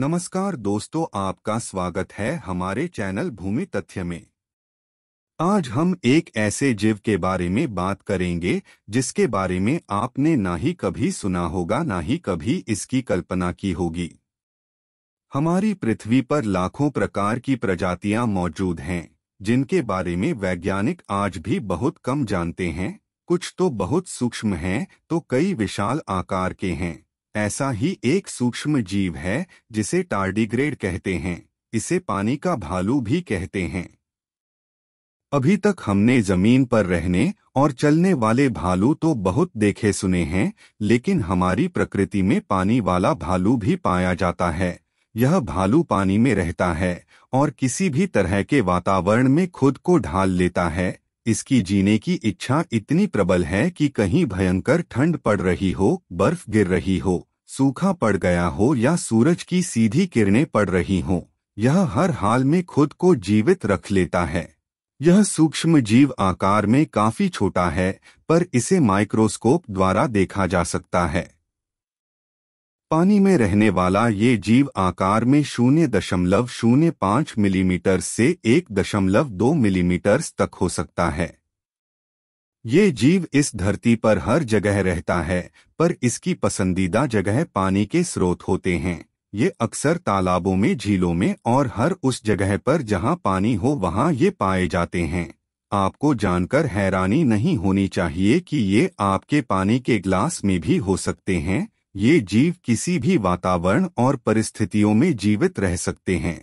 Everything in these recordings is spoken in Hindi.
नमस्कार दोस्तों आपका स्वागत है हमारे चैनल भूमि तथ्य में आज हम एक ऐसे जीव के बारे में बात करेंगे जिसके बारे में आपने ना ही कभी सुना होगा ना ही कभी इसकी कल्पना की होगी हमारी पृथ्वी पर लाखों प्रकार की प्रजातियां मौजूद हैं जिनके बारे में वैज्ञानिक आज भी बहुत कम जानते हैं कुछ तो बहुत सूक्ष्म हैं तो कई विशाल आकार के हैं ऐसा ही एक सूक्ष्म जीव है जिसे टार्डिग्रेड कहते हैं इसे पानी का भालू भी कहते हैं अभी तक हमने जमीन पर रहने और चलने वाले भालू तो बहुत देखे सुने हैं लेकिन हमारी प्रकृति में पानी वाला भालू भी पाया जाता है यह भालू पानी में रहता है और किसी भी तरह के वातावरण में खुद को ढाल लेता है इसकी जीने की इच्छा इतनी प्रबल है कि कहीं भयंकर ठंड पड़ रही हो बर्फ गिर रही हो सूखा पड़ गया हो या सूरज की सीधी किरणें पड़ रही हों यह हर हाल में खुद को जीवित रख लेता है यह सूक्ष्म जीव आकार में काफी छोटा है पर इसे माइक्रोस्कोप द्वारा देखा जा सकता है पानी में रहने वाला ये जीव आकार में शून्य दशमलव शून्य पाँच मिलीमीटर से एक दशमलव दो मिलीमीटर तक हो सकता है ये जीव इस धरती पर हर जगह रहता है पर इसकी पसंदीदा जगह पानी के स्रोत होते हैं ये अक्सर तालाबों में झीलों में और हर उस जगह पर जहाँ पानी हो वहाँ ये पाए जाते हैं आपको जानकर हैरानी नहीं होनी चाहिए कि ये आपके पानी के ग्लास में भी हो सकते हैं ये जीव किसी भी वातावरण और परिस्थितियों में जीवित रह सकते हैं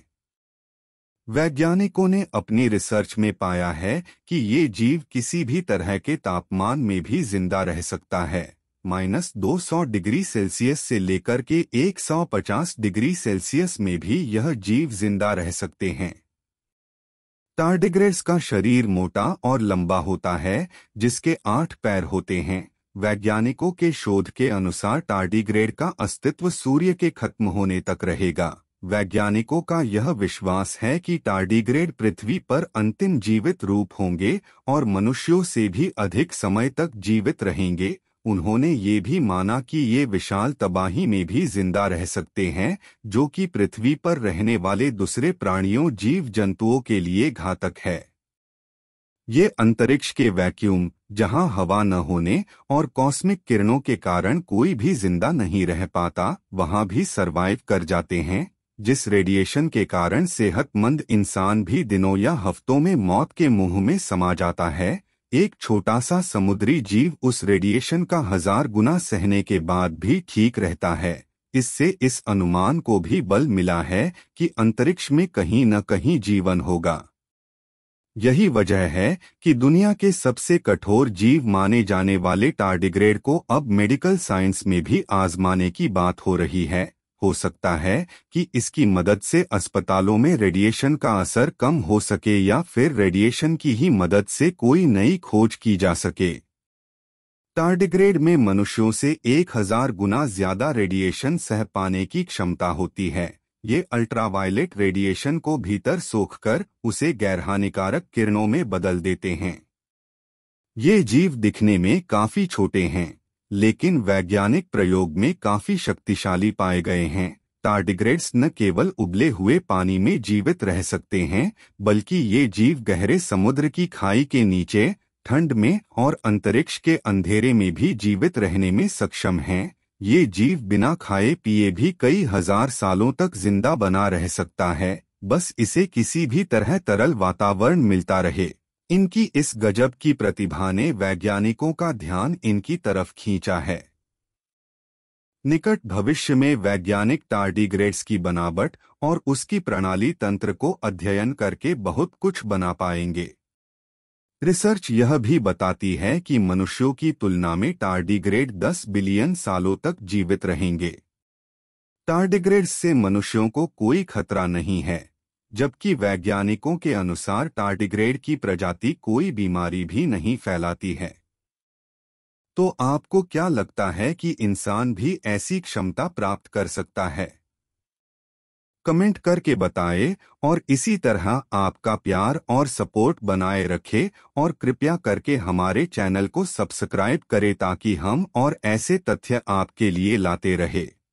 वैज्ञानिकों ने अपनी रिसर्च में पाया है कि ये जीव किसी भी तरह के तापमान में भी जिंदा रह सकता है माइनस दो डिग्री सेल्सियस से लेकर के 150 डिग्री सेल्सियस में भी यह जीव जिंदा रह सकते हैं टार्डिग्रेड्स का शरीर मोटा और लंबा होता है जिसके आठ पैर होते हैं वैज्ञानिकों के शोध के अनुसार टार्डिग्रेड का अस्तित्व सूर्य के खत्म होने तक रहेगा वैज्ञानिकों का यह विश्वास है कि टार्डीग्रेड पृथ्वी पर अंतिम जीवित रूप होंगे और मनुष्यों से भी अधिक समय तक जीवित रहेंगे उन्होंने ये भी माना कि ये विशाल तबाही में भी जिंदा रह सकते हैं जो कि पृथ्वी पर रहने वाले दूसरे प्राणियों जीव जंतुओं के लिए घातक है ये अंतरिक्ष के वैक्यूम जहां हवा न होने और कॉस्मिक किरणों के कारण कोई भी जिंदा नहीं रह पाता वहां भी सरवाइव कर जाते हैं जिस रेडिएशन के कारण सेहतमंद इंसान भी दिनों या हफ्तों में मौत के मुंह में समा जाता है एक छोटा सा समुद्री जीव उस रेडिएशन का हजार गुना सहने के बाद भी ठीक रहता है इससे इस अनुमान को भी बल मिला है कि अंतरिक्ष में कहीं न कहीं जीवन होगा यही वजह है कि दुनिया के सबसे कठोर जीव माने जाने वाले टार्डिग्रेड को अब मेडिकल साइंस में भी आजमाने की बात हो रही है हो सकता है कि इसकी मदद से अस्पतालों में रेडिएशन का असर कम हो सके या फिर रेडिएशन की ही मदद से कोई नई खोज की जा सके टार्डिग्रेड में मनुष्यों से 1000 गुना ज्यादा रेडिएशन सह पाने की क्षमता होती है ये अल्ट्रावायलेट रेडिएशन को भीतर सोखकर उसे गैरहानिकारक किरणों में बदल देते हैं ये जीव दिखने में काफी छोटे हैं लेकिन वैज्ञानिक प्रयोग में काफी शक्तिशाली पाए गए हैं टार्डिग्रेड्स न केवल उबले हुए पानी में जीवित रह सकते हैं बल्कि ये जीव गहरे समुद्र की खाई के नीचे ठंड में और अंतरिक्ष के अंधेरे में भी जीवित रहने में सक्षम हैं ये जीव बिना खाए पिए भी कई हजार सालों तक जिंदा बना रह सकता है बस इसे किसी भी तरह तरल वातावरण मिलता रहे इनकी इस गजब की प्रतिभा ने वैज्ञानिकों का ध्यान इनकी तरफ खींचा है निकट भविष्य में वैज्ञानिक टार्डीग्रेड्स की बनावट और उसकी प्रणाली तंत्र को अध्ययन करके बहुत कुछ बना पाएंगे रिसर्च यह भी बताती है कि मनुष्यों की तुलना में टार्डीग्रेड 10 बिलियन सालों तक जीवित रहेंगे टार्डिग्रेड्स से मनुष्यों को कोई खतरा नहीं है जबकि वैज्ञानिकों के अनुसार टार्टिग्रेड की प्रजाति कोई बीमारी भी नहीं फैलाती है तो आपको क्या लगता है कि इंसान भी ऐसी क्षमता प्राप्त कर सकता है कमेंट करके बताएं और इसी तरह आपका प्यार और सपोर्ट बनाए रखें और कृपया करके हमारे चैनल को सब्सक्राइब करें ताकि हम और ऐसे तथ्य आपके लिए लाते रहें